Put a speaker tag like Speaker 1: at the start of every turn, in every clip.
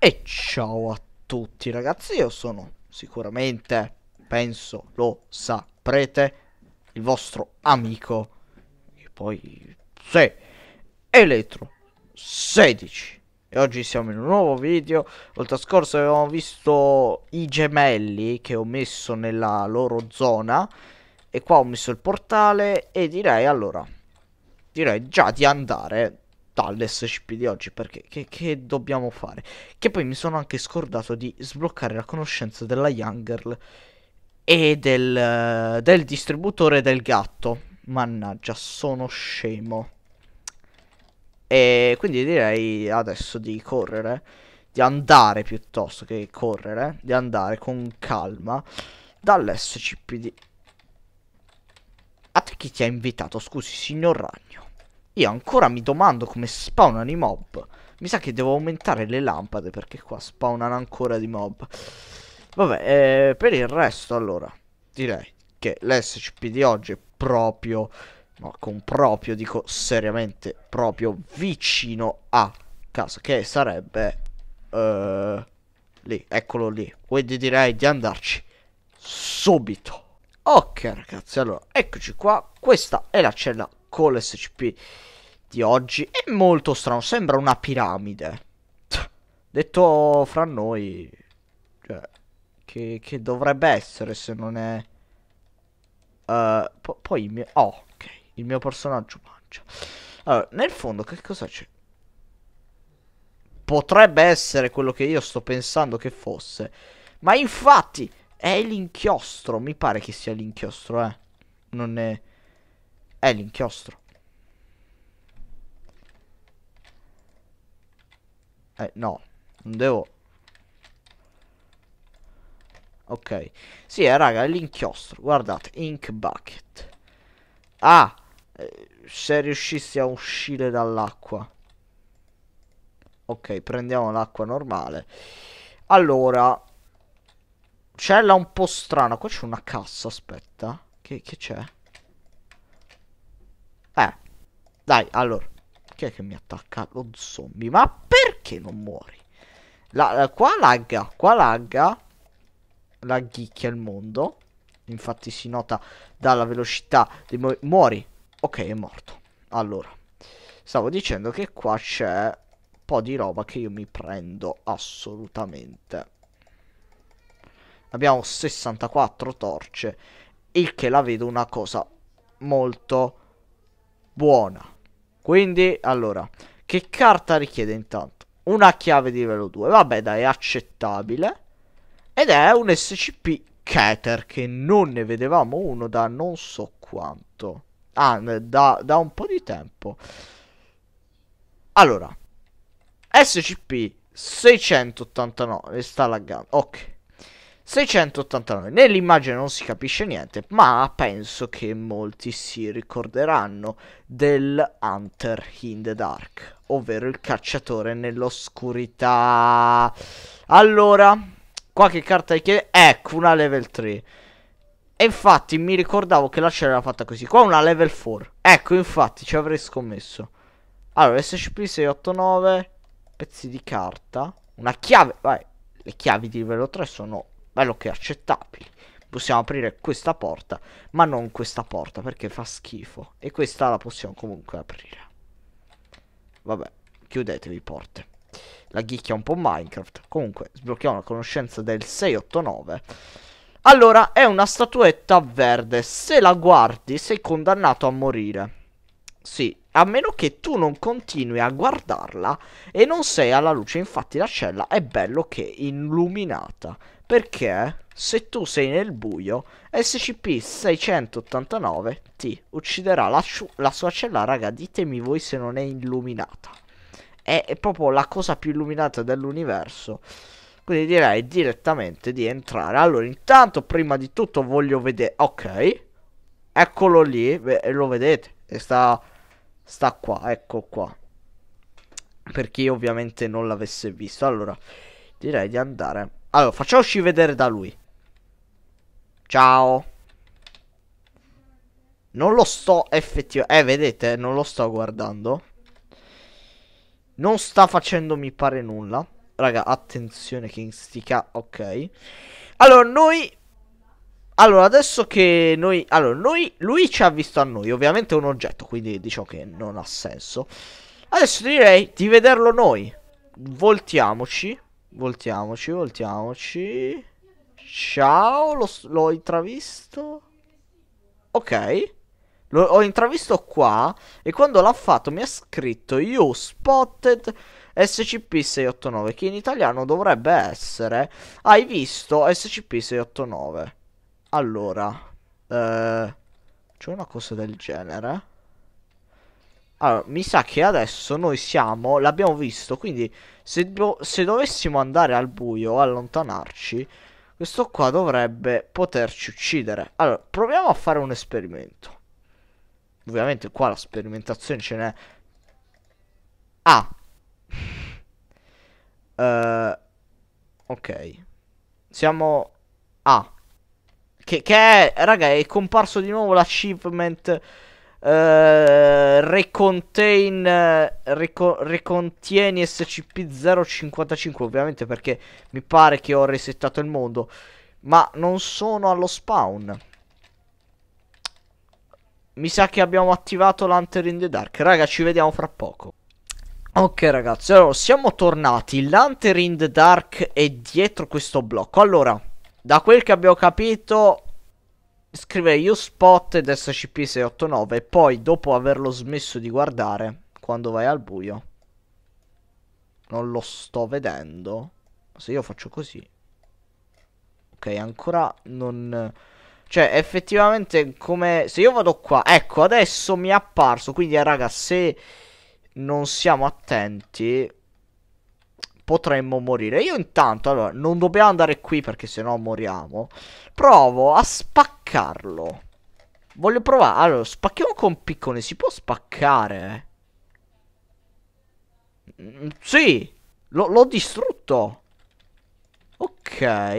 Speaker 1: E ciao a tutti ragazzi, io sono sicuramente, penso lo saprete, il vostro amico, e poi se Elettro 16 e oggi siamo in un nuovo video, volta scorsa avevamo visto i gemelli che ho messo nella loro zona e qua ho messo il portale e direi allora, direi già di andare all'SCP di oggi perché che, che, dobbiamo fare? Che poi mi sono anche scordato di sbloccare la conoscenza della Young Girl e del, del distributore del gatto. Mannaggia, sono scemo. E quindi direi adesso di correre, di andare piuttosto che correre, di andare con calma dall'SCP di... A te chi ti ha invitato? Scusi, signor Ragno. Io ancora mi domando come spawnano i mob. Mi sa che devo aumentare le lampade perché qua spawnano ancora di mob. Vabbè, eh, per il resto allora direi che l'SCP di oggi è proprio, no, con proprio dico seriamente, proprio vicino a casa, che sarebbe eh, lì, eccolo lì. Quindi direi di andarci subito. Ok ragazzi, allora eccoci qua, questa è la cella con l'SCP di oggi è molto strano, sembra una piramide. Detto fra noi, cioè, che, che dovrebbe essere se non è... Uh, po poi il mio... Oh, ok, il mio personaggio mangia. Allora, nel fondo che cosa c'è? Potrebbe essere quello che io sto pensando che fosse. Ma infatti è l'inchiostro, mi pare che sia l'inchiostro, eh. Non è è l'inchiostro. Eh, no, non devo... Ok. Sì, eh, raga, è l'inchiostro. Guardate, ink bucket. Ah, eh, se riuscissi a uscire dall'acqua. Ok, prendiamo l'acqua normale. Allora, c'è cella un po' strana. Qua c'è una cassa, aspetta. Che c'è? Dai, allora. Chi è che mi attacca? Lo zombie. Ma perché non muori? La, la, eh, qua lagga, qua lagga. Laghicchia il mondo. Infatti si nota dalla velocità dei muori. Ok, è morto. Allora. Stavo dicendo che qua c'è un po' di roba che io mi prendo assolutamente. Abbiamo 64 torce. Il che la vedo una cosa molto buona. Quindi, allora, che carta richiede intanto? Una chiave di livello 2, vabbè dai, accettabile. Ed è un SCP Keter, che non ne vedevamo uno da non so quanto. Ah, da, da un po' di tempo. Allora, SCP 689, sta laggando, ok. 689. Nell'immagine non si capisce niente, ma penso che molti si ricorderanno del Hunter in the Dark, ovvero il cacciatore nell'oscurità. Allora, qua che carta richiede? Ecco, una level 3. E infatti mi ricordavo che la cella era fatta così. Qua una level 4. Ecco, infatti, ci avrei scommesso. Allora, SCP-689, pezzi di carta, una chiave, vai, le chiavi di livello 3 sono Bello che accettabili. Possiamo aprire questa porta, ma non questa porta perché fa schifo. E questa la possiamo comunque aprire. Vabbè, chiudetevi porte. La ghicchia un po' Minecraft. Comunque, sblocchiamo la conoscenza del 689. Allora, è una statuetta verde. Se la guardi, sei condannato a morire. Sì, a meno che tu non continui a guardarla e non sei alla luce. Infatti la cella è bello che illuminata. Perché se tu sei nel buio, SCP-689 ti ucciderà la, la sua cella, raga, ditemi voi se non è illuminata. È, è proprio la cosa più illuminata dell'universo. Quindi direi direttamente di entrare. Allora, intanto, prima di tutto voglio vedere... Ok, eccolo lì, e eh, lo vedete, e sta, sta qua, ecco qua. Per chi ovviamente non l'avesse visto. Allora, direi di andare allora, facciamoci vedere da lui. Ciao. Non lo sto effettivamente... Eh, vedete, non lo sto guardando. Non sta facendo, mi pare, nulla. Raga, attenzione che instica... Ok. Allora, noi... Allora, adesso che noi... Allora, noi... Lui ci ha visto a noi. Ovviamente è un oggetto, quindi diciamo che non ha senso. Adesso direi di vederlo noi. Voltiamoci. Voltiamoci, voltiamoci. Ciao, l'ho intravisto. Ok. L'ho intravisto qua e quando l'ha fatto mi ha scritto You spotted SCP-689 che in italiano dovrebbe essere Hai visto SCP-689 Allora eh, C'è una cosa del genere allora, mi sa che adesso noi siamo, l'abbiamo visto, quindi se, do se, dovessimo andare al buio, allontanarci, questo qua dovrebbe poterci uccidere. Allora, proviamo a fare un esperimento. Ovviamente qua la sperimentazione ce n'è... Ah! uh, ok. Siamo... Ah. Che, che è... Raga, è comparso di nuovo l'achievement Uh, recontain reco, recontieni scp055 ovviamente perché mi pare che ho resettato il mondo ma non sono allo spawn mi sa che abbiamo attivato l'hunter in the dark raga ci vediamo fra poco Ok ragazzi, allora siamo tornati, l'Hunter in the Dark è dietro questo blocco Allora, da quel che abbiamo capito scrive io spot ed SCP-689 e poi dopo averlo smesso di guardare quando vai al buio. Non lo sto vedendo. Se io faccio così. Ok, ancora non... Cioè, effettivamente, come... Se io vado qua... Ecco, adesso mi è apparso. Quindi, raga, se non siamo attenti potremmo morire. Io intanto, allora, non dobbiamo andare qui perché sennò moriamo. Provo a spaccarlo. Voglio provare. Allora, spacchiamo con piccone. Si può spaccare? Mm, sì. L'ho distrutto. Ok.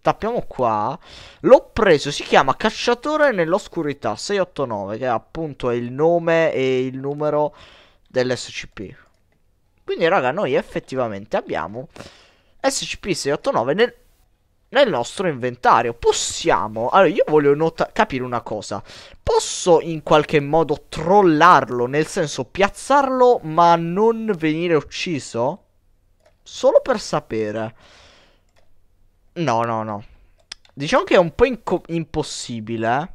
Speaker 1: Tappiamo qua. L'ho preso. Si chiama Cacciatore nell'oscurità 689. Che appunto è il nome e il numero dell'SCP. Quindi raga noi effettivamente abbiamo SCP-689 nel, nel nostro inventario. Possiamo... Allora, io voglio capire una cosa. Posso in qualche modo trollarlo, nel senso piazzarlo ma non venire ucciso? Solo per sapere. No, no, no. Diciamo che è un po' impossibile, eh.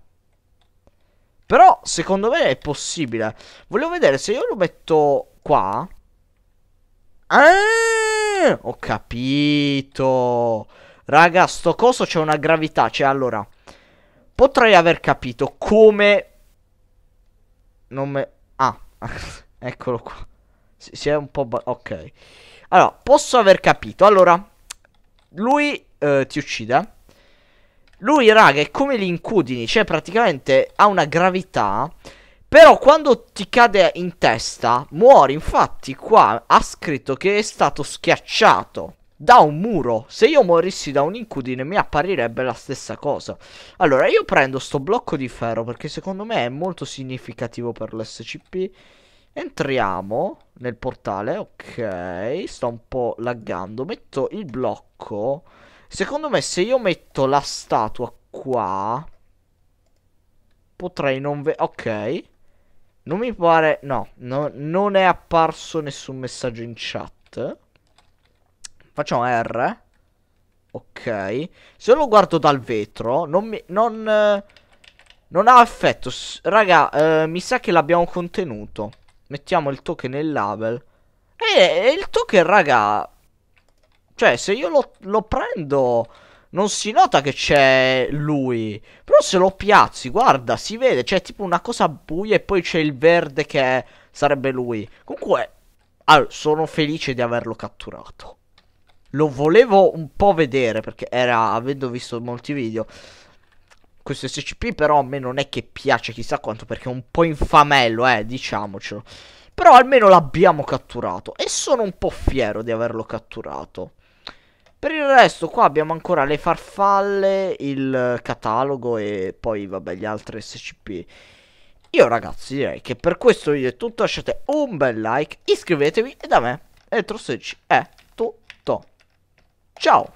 Speaker 1: Però, secondo me è possibile. Voglio vedere se io lo metto qua... Ah, ho capito. Raga, sto coso c'è una gravità. Cioè, allora, potrei aver capito come... Non me... Ah, eccolo qua. Si, si, è un po'... Ba... Ok. Allora, posso aver capito. Allora, lui eh, ti uccide. Lui, raga, è come l'incudini. Cioè, praticamente ha una gravità però quando ti cade in testa, muori. Infatti qua ha scritto che è stato schiacciato da un muro. Se io morissi da un incudine mi apparirebbe la stessa cosa. Allora io prendo sto blocco di ferro perché secondo me è molto significativo per l'SCP. Entriamo nel portale, ok, sto un po' laggando, metto il blocco. Secondo me se io metto la statua qua potrei non vedere, ok. Non mi pare... No, no, non è apparso nessun messaggio in chat. Facciamo R. Ok. Se lo guardo dal vetro, non mi... Non, non ha effetto. raga, eh, mi sa che l'abbiamo contenuto. Mettiamo il token nel label. E, eh, e il token, raga... Cioè, se io lo, lo prendo non si nota che c'è lui. Però se lo piazzi, guarda, si vede, c'è tipo una cosa buia e poi c'è il verde che sarebbe lui. Comunque, allora, sono felice di averlo catturato. Lo volevo un po' vedere perché era, avendo visto molti video, questo SCP però a me non è che piace chissà quanto perché è un po' infamello, eh, diciamocelo. Però almeno l'abbiamo catturato e sono un po' fiero di averlo catturato. Per il resto qua abbiamo ancora le farfalle, il catalogo e poi vabbè gli altri SCP. Io ragazzi direi che per questo video è tutto, lasciate un bel like, iscrivetevi e da me, Eletro16 è tutto. Ciao!